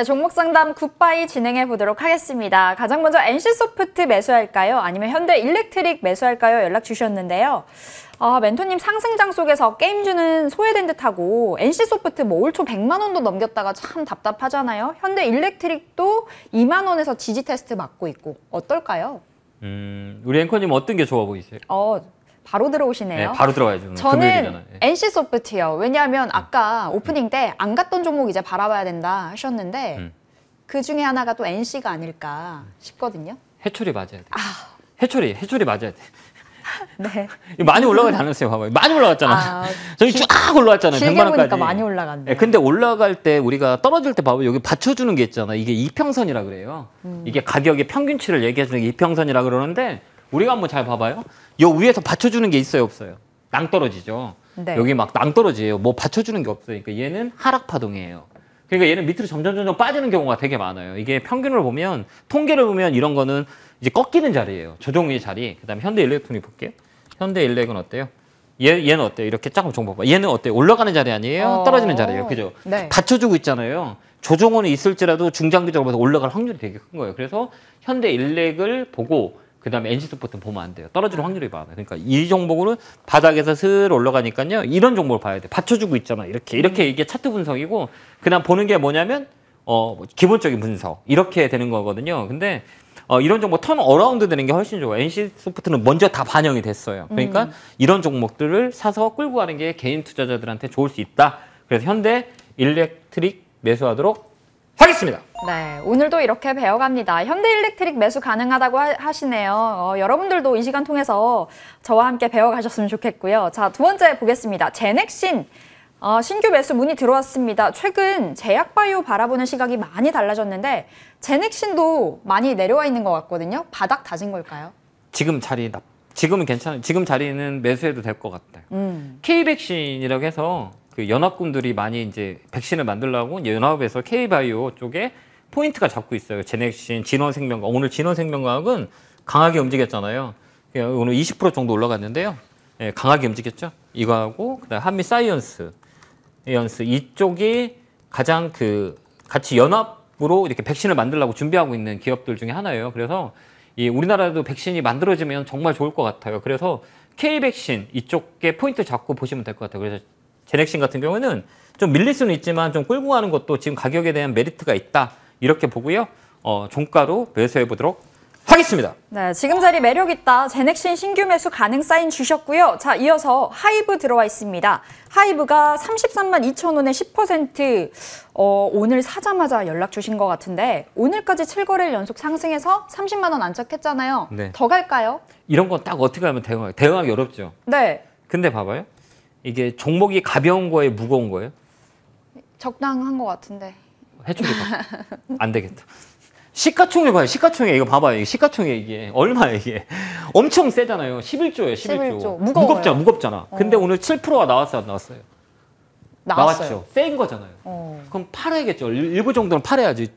네, 종목 상담 굿바이 진행해 보도록 하겠습니다. 가장 먼저 NC소프트 매수할까요? 아니면 현대 일렉트릭 매수할까요? 연락 주셨는데요. 아, 멘토님 상승장 속에서 게임주는 소외된 듯하고 NC소프트 뭐올초 100만 원도 넘겼다가 참 답답하잖아요. 현대 일렉트릭도 2만 원에서 지지 테스트 맞고 있고 어떨까요? 음, 우리 앵커님 어떤 게 좋아 보이세요? 어, 바로 들어오시네요. 네, 바로 들어가야죠. 저는 네. NC 소프트요. 왜냐하면 음. 아까 오프닝 때 안 갔던 종목 이제 바라봐야 된다 하셨는데 음. 그 중에 하나가 또 NC가 아닐까 싶거든요. 해초리 맞아야 돼. 아. 해초리, 해초리 맞아야 돼. 네. 많이 올라가지 않았어요, 봐봐요. 많이 올라갔잖아. 아, 저기 쫙 올라갔잖아요. 100만 원까지. 많이 올라갔네. 네, 근데 올라갈 때 우리가 떨어질 때 봐봐요. 여기 받쳐주는 게 있잖아. 이게 이평선이라 그래요. 음. 이게 가격의 평균치를 얘기해주는 게 이평선이라 그러는데 우리가 한번 잘 봐봐요. 요 위에서 받쳐주는 게 있어요, 없어요? 낭떨어지죠. 네. 여기 막 낭떨어지예요. 뭐 받쳐주는 게없어요그러니까 얘는 하락 파동이에요. 그러니까 얘는 밑으로 점점 점점 빠지는 경우가 되게 많아요. 이게 평균을 보면 통계를 보면 이런 거는 이제 꺾이는 자리예요. 조정의 자리. 그다음에 현대 일렉톤이 볼게요. 현대 일렉은 어때요? 얘, 얘는 어때요? 이렇게 조금 정보 봐. 얘는 어때요? 올라가는 자리 아니에요? 어... 떨어지는 자리예요. 그죠? 네. 받쳐주고 있잖아요. 조정원이 있을지라도 중장기적으로 봐서 올라갈 확률이 되게 큰 거예요. 그래서 현대 일렉을 보고 그 다음에 NC 스포트는 보면 안 돼요. 떨어질 아. 확률이 많아요. 그러니까 이 종목은 바닥에서 슬 올라가니까요. 이런 종목을 봐야 돼. 요 받쳐주고 있잖아. 이렇게. 이렇게 음. 이게 차트 분석이고, 그 다음 보는 게 뭐냐면, 어, 기본적인 분석. 이렇게 되는 거거든요. 근데, 어, 이런 종목 턴 어라운드 되는 게 훨씬 좋아요. NC 소프트는 먼저 다 반영이 됐어요. 그러니까 음. 이런 종목들을 사서 끌고 가는 게 개인 투자자들한테 좋을 수 있다. 그래서 현대 일렉트릭 매수하도록 하겠습니다. 네, 오늘도 이렇게 배워갑니다. 현대일렉트릭 매수 가능하다고 하, 시네요 어, 여러분들도 이 시간 통해서 저와 함께 배워가셨으면 좋겠고요. 자, 두 번째 보겠습니다. 제넥신. 어, 신규 매수 문이 들어왔습니다. 최근 제약바이오 바라보는 시각이 많이 달라졌는데 제넥신도 많이 내려와 있는 것 같거든요. 바닥 다진 걸까요? 지금 자리 지금은 괜찮아요. 지금 자리는 매수해도 될 것 같아요. 음. K백신이라고 해서 그 연합군들이 많이 이제 백신을 만들라고 연합에서 K바이오 쪽에 포인트가 잡고 있어요. 제넥신, 진원생명과 오늘 진원생명과학은 강하게 움직였잖아요. 오늘 20% 정도 올라갔는데요. 예, 강하게 움직였죠. 이거하고 그다음 한미 사이언스, 이언스 이쪽이 가장 그 같이 연합으로 이렇게 백신을 만들려고 준비하고 있는 기업들 중에 하나예요. 그래서 이 우리나라도 백신이 만들어지면 정말 좋을 것 같아요. 그래서 K 백신 이쪽에 포인트 잡고 보시면 될 것 같아요. 그래서 제넥신 같은 경우는 좀 밀릴 수는 있지만 좀 끌고 가는 것도 지금 가격에 대한 메리트가 있다 이렇게 보고요. 어, 종가로 매수해 보도록 하겠습니다. 네, 지금 자리 매력 있다. 제넥신 신규 매수 가능 사인 주셨고요. 자, 이어서 하이브 들어와 있습니다. 하이브가 33만 2천 원에 10% 어, 오늘 사자마자 연락 주신 것 같은데 오늘까지 7거래일 연속 상승해서 30만 원 안착했잖아요. 네. 더 갈까요? 이런 건 딱 어떻게 하면 대응하, 대응하기 어렵죠. 네. 근데 봐봐요. 이게 종목이 가벼운 거에 무거운 거예요? 적당한 거 같은데. 해초리 봐. 안 되겠다. 시가총액 봐요. 시가총액 이거 봐봐요. 이거 시가총액 이게 얼마야 이게? 엄청 세잖아요. 11조예요. 11조. 11조. 무거워 무겁잖아. 무겁잖아. 어. 근데 오늘 7%가 나왔어요. 나왔어요? 나왔어요. 나왔죠. 센 거잖아요. 어. 그럼 팔아야겠죠. 일부 정도는 팔아야지.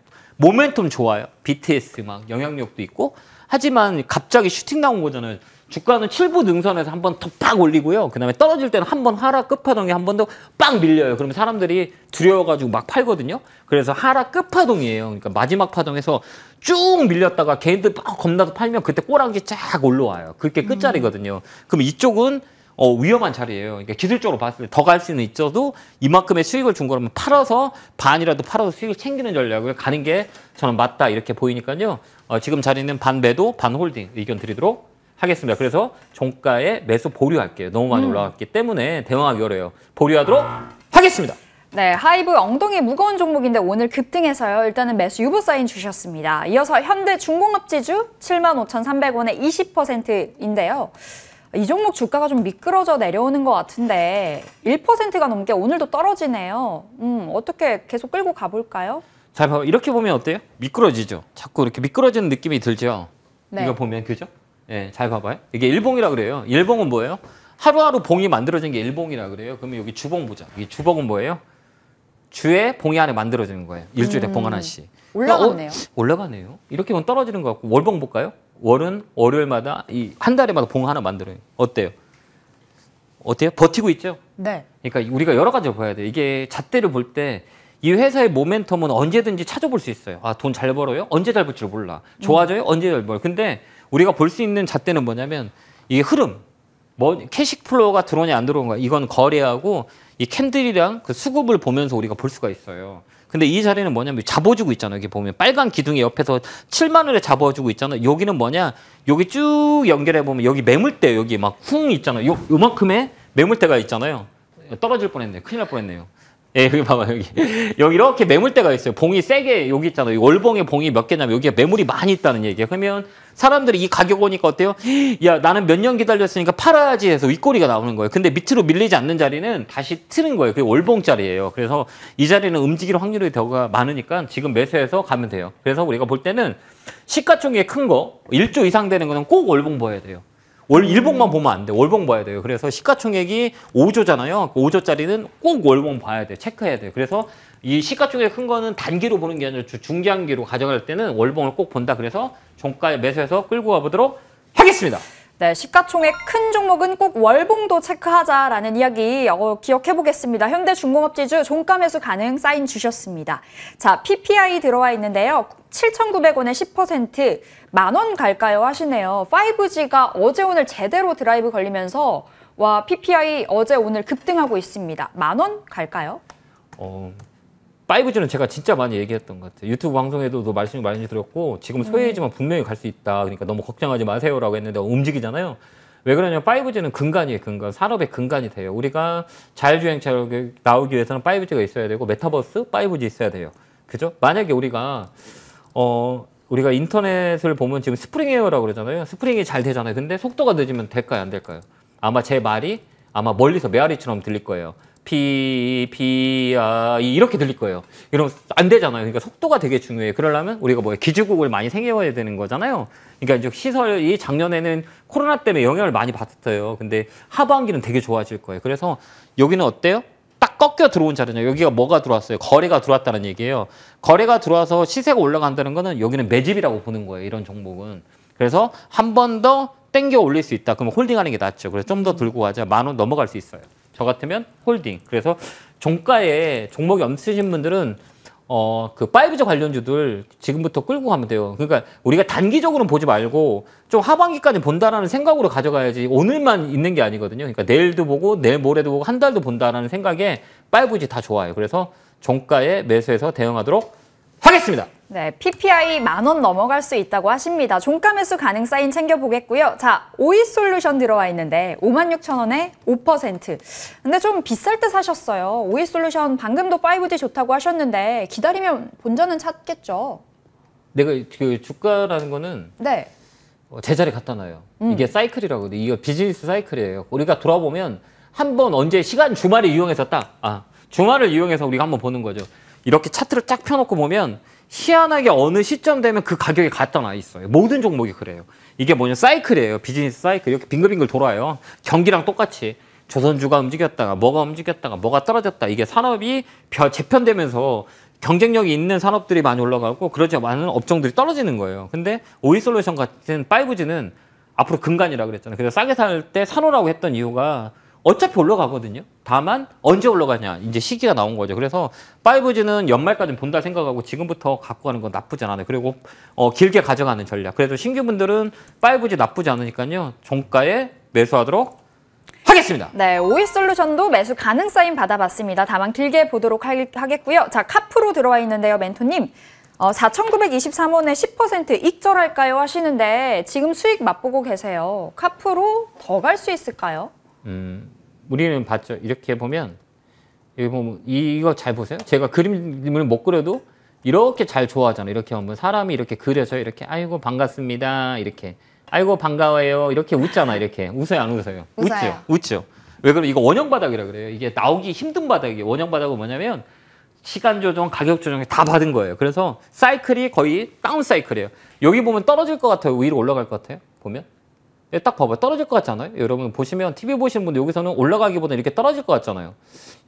모멘텀 좋아요. BTS 막 영향력도 있고. 하지만 갑자기 슈팅 나온 거잖아요. 주가는 7부 능선에서 한번팍 올리고요. 그 다음에 떨어질 때는 한 번 하락 끝파동이한 번더빡 밀려요. 그러면 사람들이 두려워가지고 막 팔거든요. 그래서 하락 끝파동이에요. 그러니까 마지막 파동에서 쭉 밀렸다가 개인들 막 겁나서 팔면 그때 꼬랑지 쫙 올라와요. 그게 끝자리거든요. 그럼 이쪽은 어, 위험한 자리예요. 그러니까 기술적으로 봤을 때 더 갈 수는 있어도 이만큼의 수익을 준 거라면 팔아서 반이라도 팔아서 수익을 챙기는 전략을 가는 게 저는 맞다 이렇게 보이니까요. 어, 지금 자리는 반 매도 반 홀딩 의견 드리도록 하겠습니다. 그래서 종가에 매수 보류할게요. 너무 많이 음. 올라갔기 때문에 대응하기 어려요. 보류하도록 하겠습니다. 네, 하이브 엉덩이 무거운 종목인데 오늘 급등해서요. 일단은 매수 유보 사인 주셨습니다. 이어서 현대 중공업지주 75,300원에 20%인데요. 이 종목 주가가 좀 미끄러져 내려오는 것 같은데 1%가 넘게 오늘도 떨어지네요. 음, 어떻게 계속 끌고 가볼까요? 자, 이렇게 보면 어때요? 미끄러지죠? 자꾸 이렇게 미끄러지는 느낌이 들죠? 네. 이거 보면, 그죠? 예, 잘 봐봐요. 이게 일봉이라 그래요. 일봉은 뭐예요? 하루하루 봉이 만들어진 게 일봉이라 그래요. 그러면 여기 주봉 보자. 이 주봉은 뭐예요? 주에 봉이 안에 만들어지는 거예요. 일주일에 음. 봉 하나씩. 그러니까 올라갔네요. 어, 올라가네요. 이렇게 보면 떨어지는 것 같고 월봉 볼까요? 월은 월요일마다 이 한 달에마다 봉 하나 만들어요. 어때요? 어때요? 버티고 있죠? 네. 그러니까 우리가 여러 가지를 봐야 돼요. 이게 잣대를 볼 때 이 회사의 모멘텀은 언제든지 찾아볼 수 있어요. 아, 돈 잘 벌어요? 언제 잘 벌지를 몰라. 좋아져요? 음. 언제 잘 벌어요? 근데 우리가 볼 수 있는 잣대는 뭐냐면 이게 흐름, 뭐 캐시 플로어가 들어오냐 안 들어오냐 이건 거래하고 이 캔들이랑 그 수급을 보면서 우리가 볼 수가 있어요. 근데 이 자리는 뭐냐면 잡아주고 있잖아요. 여기 보면 빨간 기둥이 옆에서 7만 원에 잡아주고 있잖아요. 여기는 뭐냐? 여기 쭉 연결해 보면 여기 매물대 여기 막 쿵 있잖아요. 요 요만큼의 매물대가 있잖아요. 떨어질 뻔했네 큰일 날 뻔했네요. 예, 여기 봐봐, 여기. 여기 이렇게 매물대가 있어요. 봉이 세게 여기 있잖아요. 월봉에 봉이 몇 개냐면 여기에 매물이 많이 있다는 얘기예요. 그러면 사람들이 이 가격 오니까 어때요? 야 나는 몇 년 기다렸으니까 팔아야지 해서 윗꼬리가 나오는 거예요. 근데 밑으로 밀리지 않는 자리는 다시 트는 거예요. 그게 월봉자리예요 그래서 이 자리는 움직일 확률이 더가 많으니까 지금 매수해서 가면 돼요. 그래서 우리가 볼 때는 시가총액 큰 거, 1조 이상 되는 거는 꼭 월봉 보여야 돼요. 월 일봉만 보면 안 돼. 월봉 봐야 돼요. 그래서 시가총액이 5조잖아요. 5조짜리는 그 꼭 월봉 봐야 돼. 체크해야 돼. 그래서 이 시가총액 큰 거는 단기로 보는 게 아니라 중장기로 가져갈 때는 월봉을 꼭 본다. 그래서 종가에 매수해서 끌고 가보도록 하겠습니다. 네, 시가총액 큰 종목은 꼭 월봉도 체크하자라는 이야기 어, 기억해보겠습니다. 현대중공업지주 종가 매수 가능 사인 주셨습니다. 자, PPI 들어와 있는데요. 7,900원에 10%, 만원 갈까요 하시네요. 5G가 어제 오늘 제대로 드라이브 걸리면서 와 PPI 어제 오늘 급등하고 있습니다. 만원 갈까요? 어, 5G는 제가 진짜 많이 얘기했던 것 같아요. 유튜브 방송에도 말씀 많이 드렸고 지금 소외지만 음. 분명히 갈 수 있다. 그러니까 너무 걱정하지 마세요라고 했는데 움직이잖아요. 왜 그러냐면 5G는 근간이에요, 근간. 산업의 근간이 돼요. 우리가 자율주행차로 나오기 위해서는 5G가 있어야 되고 메타버스 5G 있어야 돼요. 그죠? 만약에 우리가 어 우리가 인터넷을 보면 지금 스프링 웨어라고 그러잖아요. 스프링이 잘 되잖아요. 근데 속도가 늦으면 될까요, 안 될까요? 아마 제 말이 아마 멀리서 메아리처럼 들릴 거예요. 비, 비, 아, 이렇게 들릴 거예요. 이러면 안 되잖아요. 그러니까 속도가 되게 중요해요. 그러려면 우리가 뭐 기주국을 많이 생겨야 되는 거잖아요. 그러니까 이제 시설이 작년에는 코로나 때문에 영향을 많이 받았어요. 근데 하반기는 되게 좋아질 거예요. 그래서 여기는 어때요? 딱 꺾여 들어온 자리냐 여기가 뭐가 들어왔어요? 거래가 들어왔다는 얘기예요. 거래가 들어와서 시세가 올라간다는 거는 여기는 매집이라고 보는 거예요. 이런 종목은. 그래서 한 번 더 땡겨 올릴 수 있다. 그러면 홀딩하는 게 낫죠. 그래서 좀 더 들고 가자. 만 원 넘어갈 수 있어요. 저 같으면 홀딩. 그래서 종가에 종목이 없으신 분들은 어, 그 5G 관련주들 지금부터 끌고 가면 돼요. 그러니까 우리가 단기적으로 는 보지 말고 좀 하반기까지 본다라는 생각으로 가져가야지 오늘만 있는 게 아니거든요. 그러니까 내일도 보고 내일 모레도 보고 한 달도 본다라는 생각에 5G 다 좋아요. 그래서 종가에 매수해서 대응하도록 하겠습니다. 네, PPI 만원 넘어갈 수 있다고 하십니다. 종가 매수 가능 사인 챙겨보겠고요. 자, 오이 솔루션 들어와 있는데 5 6 0 0원에 5%. 근데 좀 비쌀 때 사셨어요. 오이 솔루션 방금도 5G 좋다고 하셨는데 기다리면 본전은 찾겠죠. 내가 그 주가라는 거는 네. 어, 제자리 갖다 놔요. 음. 이게 사이클이라고. 이거 비즈니스 사이클이에요. 우리가 돌아보면 한번 언제 시간 주말에 이용해서 딱, 아, 주말을 이용해서 우리가 한번 보는 거죠. 이렇게 차트를 쫙 펴놓고 보면 희한하게 어느 시점 되면 그 가격이 갖다 나 있어요. 모든 종목이 그래요. 이게 뭐냐 사이클이에요. 비즈니스 사이클 이렇게 빙글빙글 돌아요. 경기랑 똑같이 조선주가 움직였다가 뭐가 움직였다가 뭐가 떨어졌다. 이게 산업이 별 재편되면서 경쟁력이 있는 산업들이 많이 올라가고 그러지 많은 업종들이 떨어지는 거예요. 근데 오일솔루션 같은 5G는 앞으로 근간이라 그랬잖아요. 그래서 싸게 살 때 산호라고 했던 이유가 어차피 올라가거든요. 다만 언제 올라가냐 이제 시기가 나온 거죠. 그래서 5G는 연말까지 본다 생각하고 지금부터 갖고 가는 건 나쁘지 않아요. 그리고 어, 길게 가져가는 전략. 그래도 신규 분들은 5G 나쁘지 않으니까요. 종가에 매수하도록 하겠습니다. 네, 오이솔루션도 매수 가능 사인 받아봤습니다. 다만 길게 보도록 하, 하겠고요. 자, 카프로 들어와 있는데요, 멘토님. 어, 4,923원에 10% 익절할까요 하시는데 지금 수익 맛보고 계세요. 카프로 더 갈 수 있을까요? 음, 우리는 봤죠. 이렇게 보면 여기 보면 이거 잘 보세요. 제가 그림을 못 그려도 이렇게 잘 좋아하잖아요. 이렇게 보면 사람이 이렇게 그려져 이렇게 아이고 반갑습니다. 이렇게 아이고 반가워요. 이렇게 웃잖아. 이렇게 웃어요, 안 웃어요? 웃어요. 웃죠. 웃죠. 왜 그래? 이거 원형 바닥이라 그래요. 이게 나오기 힘든 바닥이에요. 원형 바닥은 뭐냐면 시간 조정, 가격 조정 다 받은 거예요. 그래서 사이클이 거의 다운 사이클이에요. 여기 보면 떨어질 것 같아요. 위로 올라갈 것 같아요. 보면 예, 딱 봐봐요. 떨어질 것 같지 않아요? 예, 여러분 보시면 TV 보시는 분들 여기서는 올라가기보다 이렇게 떨어질 것 같잖아요.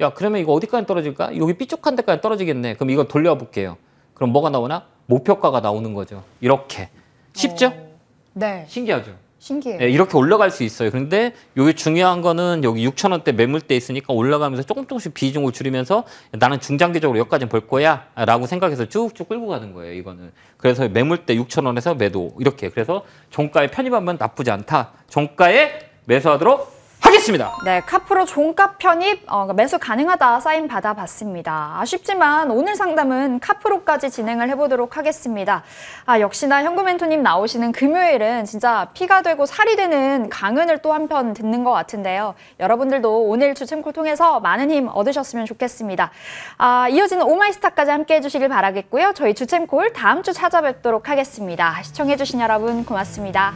야 그러면 이거 어디까지 떨어질까? 여기 삐쭉한 데까지 떨어지겠네. 그럼 이거 돌려볼게요. 그럼 뭐가 나오나? 목표가가 나오는 거죠. 이렇게. 쉽죠? 어... 네. 신기하죠? 신기해요. 네, 이렇게 올라갈 수 있어요. 그런데 여기 중요한 거는 여기 6천 원대 매물대 있으니까 올라가면서 조금 조금씩 비중을 줄이면서 나는 중장기적으로 여기까지 벌 거야라고 생각해서 쭉쭉 끌고 가는 거예요. 이거는 그래서 매물대 6천 원에서 매도 이렇게 그래서 종가에 편입하면 나쁘지 않다. 종가에 매수하도록 그렇습니다. 네, 카프로 종가 편입 어, 그러니까 매수 가능하다 사인 받아봤습니다. 아쉽지만 오늘 상담은 카프로까지 진행을 해보도록 하겠습니다. 아, 역시나 현금멘토님 나오시는 금요일은 진짜 피가 되고 살이 되는 강은을 또한편 듣는 것 같은데요. 여러분들도 오늘 추첨콜 통해서 많은 힘 얻으셨으면 좋겠습니다. 아, 이어지는 오마이스타까지 함께 해주시길 바라겠고요. 저희 주챔콜 다음 주 찾아뵙도록 하겠습니다. 시청해주신 여러분 고맙습니다.